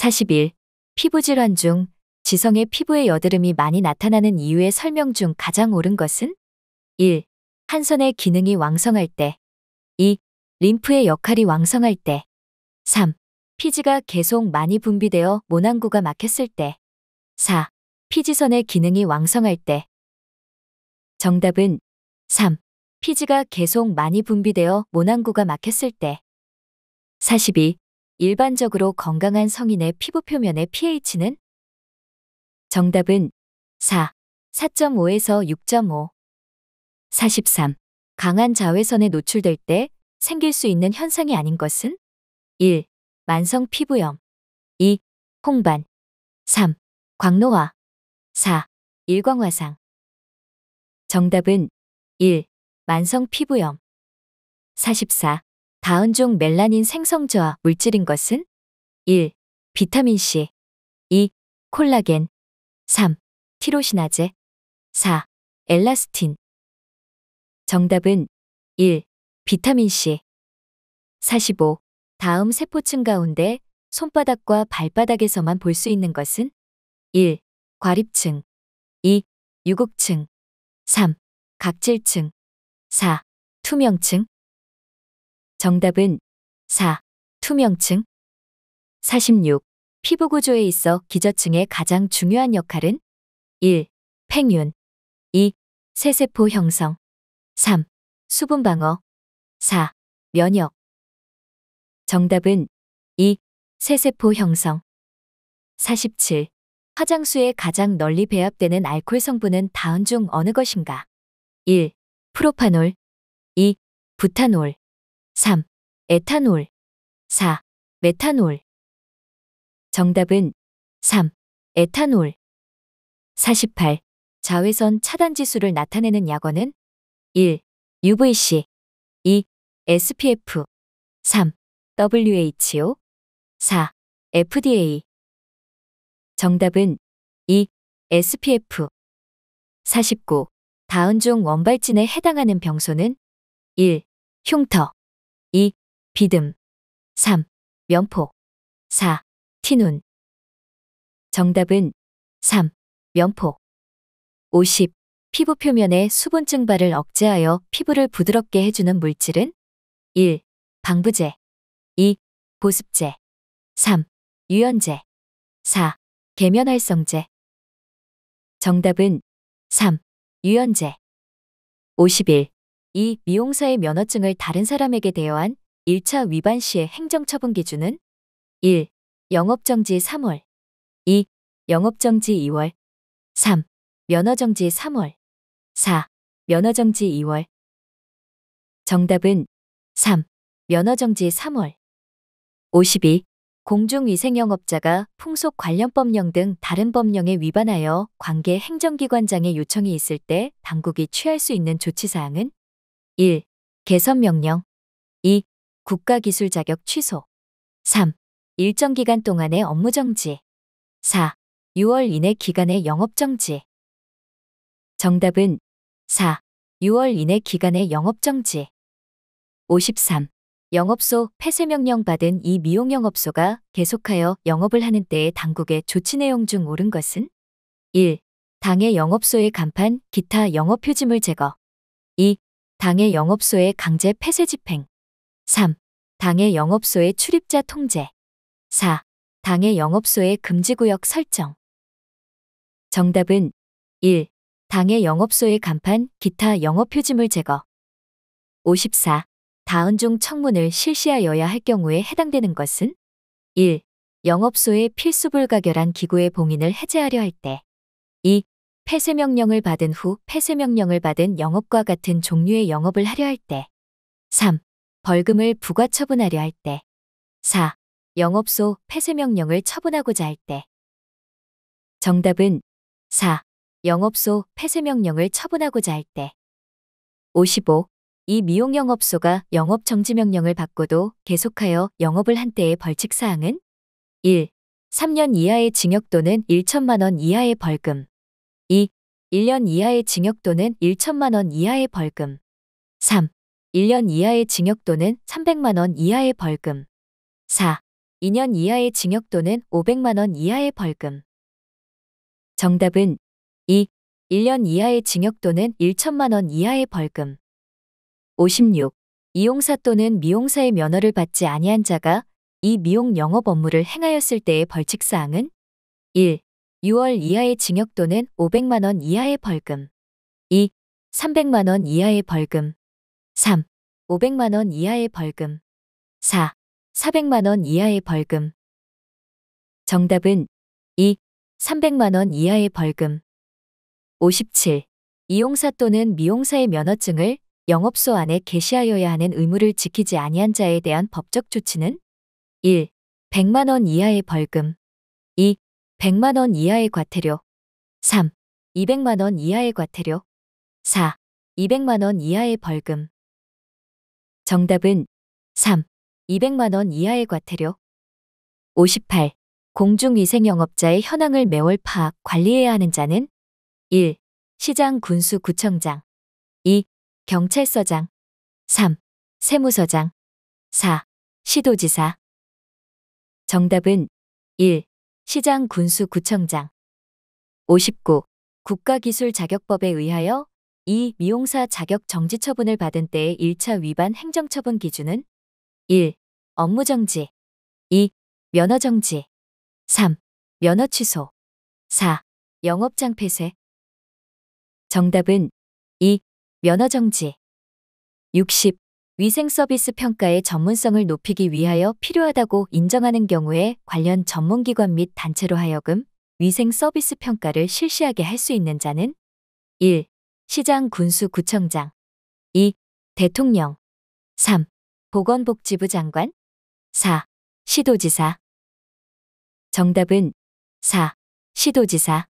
4 1 피부질환 중 지성의 피부에 여드름이 많이 나타나는 이유의 설명 중 가장 옳은 것은 1. 한선의 기능이 왕성할 때 2. 림프의 역할이 왕성할 때 3. 피지가 계속 많이 분비되어 모낭구가 막혔을 때 4. 피지선의 기능이 왕성할 때 정답은 3. 피지가 계속 많이 분비되어 모낭구가 막혔을 때 42. 일반적으로 건강한 성인의 피부 표면의 pH는? 정답은 4, 4.5에서 6.5. 43. 강한 자외선에 노출될 때 생길 수 있는 현상이 아닌 것은? 1. 만성 피부염. 2. 홍반. 3. 광노화. 4. 일광화상. 정답은 1. 만성 피부염. 44. 다운종 멜라닌 생성 저하 물질인 것은 1. 비타민C 2. 콜라겐 3. 티로시나제 4. 엘라스틴 정답은 1. 비타민C 45. 다음 세포층 가운데 손바닥과 발바닥에서만 볼 수 있는 것은 1. 과립층 2. 유국층 3. 각질층 4. 투명층 정답은 4. 투명층 46. 피부 구조에 있어 기저층의 가장 중요한 역할은 1. 팽윤 2. 세세포 형성 3. 수분 방어 4. 면역 정답은 2. 세세포 형성 47. 화장수에 가장 널리 배합되는 알코올 성분은 다음 중 어느 것인가? 1. 프로파놀 2. 부타놀 3. 에탄올 4. 메탄올 정답은 3. 에탄올 48. 자외선 차단 지수를 나타내는 약원은 1. UVC 2. SPF 3. WHO 4. FDA 정답은 2. SPF 49. 다운 종 원발진에 해당하는 병소는 1. 흉터 2. 비듬 3. 면포 4. 티눈 정답은 3. 면포 50. 피부 표면의 수분 증발을 억제하여 피부를 부드럽게 해주는 물질은 1. 방부제 2. 보습제 3. 유연제 4. 계면활성제 정답은 3. 유연제 51. 이 미용사의 면허증을 다른 사람에게 대여한 1차 위반 시의 행정처분 기준은 1. 영업정지 3월 2. 영업정지 2월 3. 면허정지 3월 4. 면허정지 2월 정답은 3. 면허정지 3월 52. 공중위생영업자가 풍속관련법령 등 다른 법령에 위반하여 관계 행정기관장의 요청이 있을 때 당국이 취할 수 있는 조치사항은 1. 개선 명령 2. 국가기술 자격 취소 3. 일정 기간 동안의 업무 정지 4. 6월 이내 기간의 영업 정지 정답은 4. 6월 이내 기간의 영업 정지 53. 영업소 폐쇄 명령 받은 이 미용 영업소가 계속하여 영업을 하는 때에 당국의 조치 내용 중 옳은 것은 1. 당의 영업소의 간판, 기타 영업 표지물 제거 2. 당의 영업소의 강제 폐쇄 집행 3. 당의 영업소의 출입자 통제 4. 당의 영업소의 금지구역 설정 정답은 1. 당의 영업소의 간판, 기타 영업 표지물 제거 54. 다운종 청문을 실시하여야 할 경우에 해당되는 것은 1. 영업소의 필수 불가결한 기구의 봉인을 해제하려 할 때. 2. 폐쇄 명령을 받은 후 폐쇄 명령을 받은 영업과 같은 종류의 영업을 하려 할 때. 3. 벌금을 부과 처분하려 할 때. 4. 영업소 폐쇄 명령을 처분하고자 할 때. 정답은 4. 영업소 폐쇄 명령을 처분하고자 할 때. 55. 이 미용 영업소가 영업 정지 명령을 받고도 계속하여 영업을 한 때의 벌칙 사항은 1. 3년 이하의 징역 또는 1천만 원 이하의 벌금 2. 1년 이하의 징역 또는 1천만 원 이하의 벌금. 3. 1년 이하의 징역 또는 300만 원 이하의 벌금. 4. 2년 이하의 징역 또는 500만 원 이하의 벌금. 정답은 2. 1년 이하의 징역 또는 1천만 원 이하의 벌금. 56. 이용사 또는 미용사의 면허를 받지 아니한 자가 이 미용 영업 업무를 행하였을 때의 벌칙 사항은 1. 6월 이하의 징역 또는 500만 원 이하의 벌금. 2. 300만 원 이하의 벌금. 3. 500만 원 이하의 벌금. 4. 400만 원 이하의 벌금. 정답은 2. 300만 원 이하의 벌금. 57. 이용사 또는 미용사의 면허증을 영업소 안에 게시하여야 하는 의무를 지키지 아니한 자에 대한 법적 조치는 1. 100만 원 이하의 벌금 2. 100만원 이하의 과태료 3. 200만원 이하의 과태료 4. 200만원 이하의 벌금 정답은 3. 200만원 이하의 과태료 58. 공중위생 영업자의 현황을 매월 파악, 관리해야 하는 자는 1. 시장 군수 구청장 2. 경찰서장 3. 세무서장 4. 시도지사 정답은 1. 시장 군수 구청장 59. 국가기술자격법에 의하여 이 미용사 자격 정지 처분을 받은 때의 1차 위반 행정처분 기준은 1. 업무 정지 2. 면허 정지 3. 면허 취소 4. 영업장 폐쇄 정답은 2. 면허 정지 60. 위생 서비스 평가의 전문성을 높이기 위하여 필요하다고 인정하는 경우에 관련 전문기관 및 단체로 하여금 위생 서비스 평가를 실시하게 할 수 있는 자는 1. 시장 군수 구청장 2. 대통령 3. 보건복지부 장관 4. 시도지사 정답은 4. 시도지사